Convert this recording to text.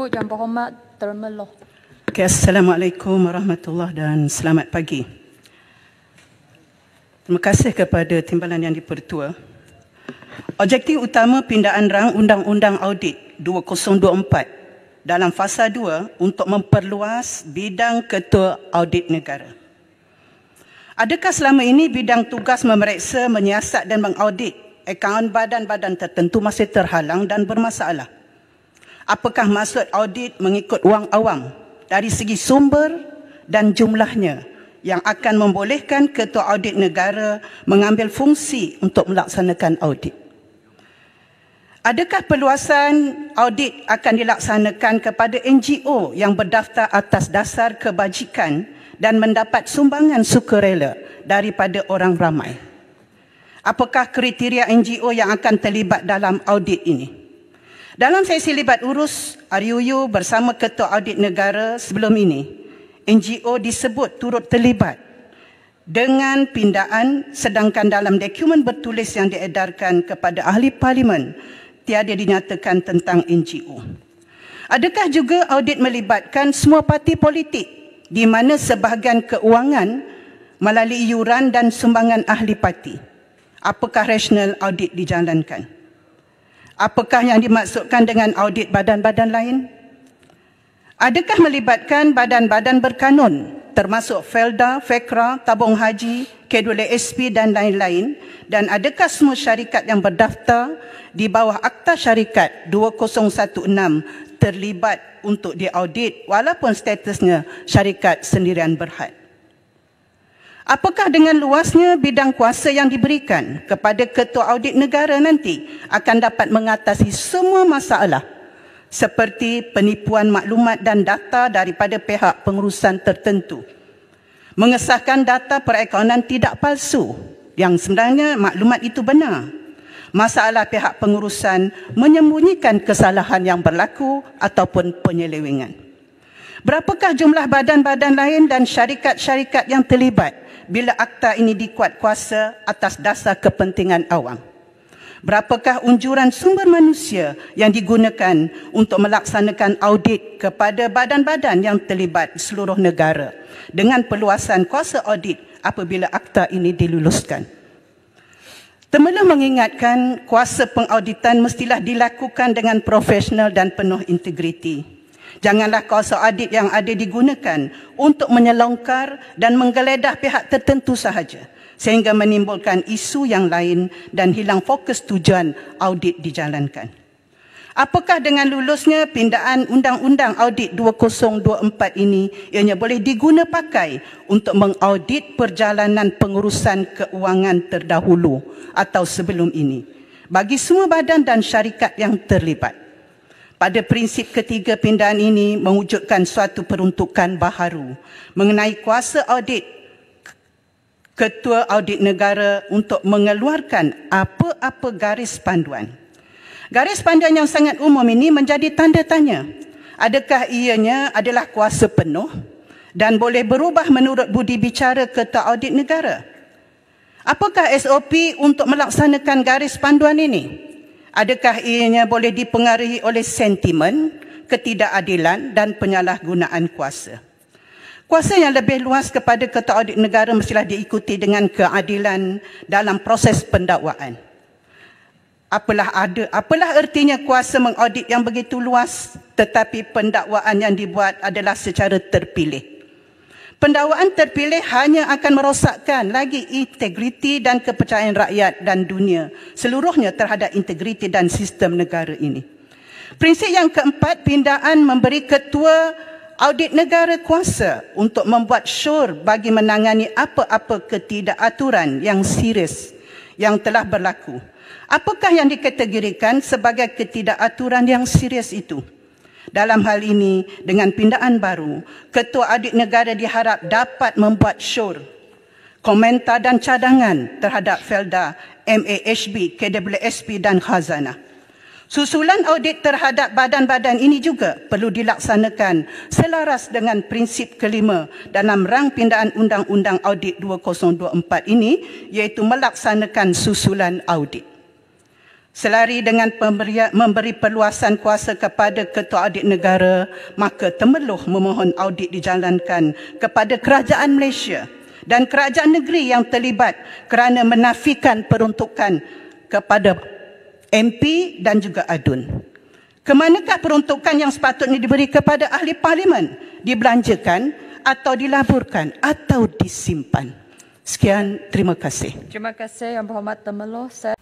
Bu, oh, yang berhormat termeloh. Okay, Assalamualaikum warahmatullahi dan selamat pagi. Terima kasih kepada Timbalan Yang Dipertua. Objektif utama pindaan rang Undang-Undang Audit 2024 dalam fasa 2 untuk memperluas bidang ketua audit negara. Adakah selama ini bidang tugas memeriksa, menyiasat dan mengaudit akaun badan-badan tertentu masih terhalang dan bermasalah? apakah maksud audit mengikut wang awam dari segi sumber dan jumlahnya yang akan membolehkan ketua audit negara mengambil fungsi untuk melaksanakan audit Adakah perluasan audit akan dilaksanakan kepada NGO yang berdaftar atas dasar kebajikan dan mendapat sumbangan sukarela daripada orang ramai? Apakah kriteria NGO yang akan terlibat dalam audit ini? Dalam sesi libat urus RUU bersama Ketua Audit Negara sebelum ini, NGO disebut turut terlibat dengan pindaan sedangkan dalam dokumen bertulis yang diedarkan kepada ahli parlimen tiada dinyatakan tentang NGO. Adakah juga audit melibatkan semua parti politik di mana sebahagian keuangan melalui yuran dan sumbangan ahli parti? Apakah rasional audit dijalankan? Apakah yang dimaksudkan dengan audit badan-badan lain? Adakah melibatkan badan-badan berkanun termasuk Felda, Fekra, Tabung Haji, Kedule SP dan lain-lain dan adakah semua syarikat yang berdaftar di bawah Akta Syarikat 2016 terlibat untuk diaudit walaupun statusnya syarikat sendirian berhad? Apakah dengan luasnya bidang kuasa yang diberikan kepada Ketua Audit Negara nanti akan dapat mengatasi semua masalah seperti penipuan maklumat dan data daripada pihak pengurusan tertentu. Mengesahkan data perakaunan tidak palsu yang sebenarnya maklumat itu benar. Masalah pihak pengurusan menyembunyikan kesalahan yang berlaku ataupun penyelewengan. Berapakah jumlah badan-badan lain dan syarikat-syarikat yang terlibat? bila akta ini dikuat kuasa atas dasar kepentingan awam? Berapakah unjuran sumber manusia yang digunakan untuk melaksanakan audit kepada badan-badan yang terlibat seluruh negara dengan peluasan kuasa audit apabila akta ini diluluskan? Temenuh mengingatkan kuasa pengauditan mestilah dilakukan dengan profesional dan penuh integriti. Janganlah kau seadib yang ada digunakan untuk menyelongkar dan menggeledah pihak tertentu sahaja sehingga menimbulkan isu yang lain dan hilang fokus tujuan audit dijalankan. Apakah dengan lulusnya pindaan Undang-Undang Audit 2024 ini ianya boleh diguna pakai untuk mengaudit perjalanan pengurusan keuangan terdahulu atau sebelum ini bagi semua badan dan syarikat yang terlibat? pada prinsip ketiga pindaan ini mewujudkan suatu peruntukan baharu mengenai kuasa audit Ketua Audit Negara untuk mengeluarkan apa-apa garis panduan. Garis panduan yang sangat umum ini menjadi tanda tanya. Adakah ianya adalah kuasa penuh dan boleh berubah menurut budi bicara Ketua Audit Negara? Apakah SOP untuk melaksanakan garis panduan ini? Adakah ianya boleh dipengaruhi oleh sentimen, ketidakadilan dan penyalahgunaan kuasa? Kuasa yang lebih luas kepada ketua audit negara mestilah diikuti dengan keadilan dalam proses pendakwaan. Apalah ada, apalah ertinya kuasa mengaudit yang begitu luas tetapi pendakwaan yang dibuat adalah secara terpilih pendawaan terpilih hanya akan merosakkan lagi integriti dan kepercayaan rakyat dan dunia seluruhnya terhadap integriti dan sistem negara ini. Prinsip yang keempat, pindaan memberi ketua audit negara kuasa untuk membuat syur bagi menangani apa-apa ketidakaturan yang serius yang telah berlaku. Apakah yang dikategorikan sebagai ketidakaturan yang serius itu? Dalam hal ini, dengan pindaan baru, Ketua Adik Negara diharap dapat membuat syur, komentar dan cadangan terhadap Felda, MAHB, KWSP dan Khazanah. Susulan audit terhadap badan-badan ini juga perlu dilaksanakan selaras dengan prinsip kelima dalam rang pindaan Undang-Undang Audit 2024 ini iaitu melaksanakan susulan audit. Selari dengan memberi perluasan kuasa kepada Ketua Audit Negara, maka temeluh memohon audit dijalankan kepada Kerajaan Malaysia dan Kerajaan Negeri yang terlibat kerana menafikan peruntukan kepada MP dan juga ADUN. Kemanakah peruntukan yang sepatutnya diberi kepada Ahli Parlimen dibelanjakan atau dilaburkan atau disimpan? Sekian, terima kasih. Terima kasih Yang Berhormat Temeluh. Saya...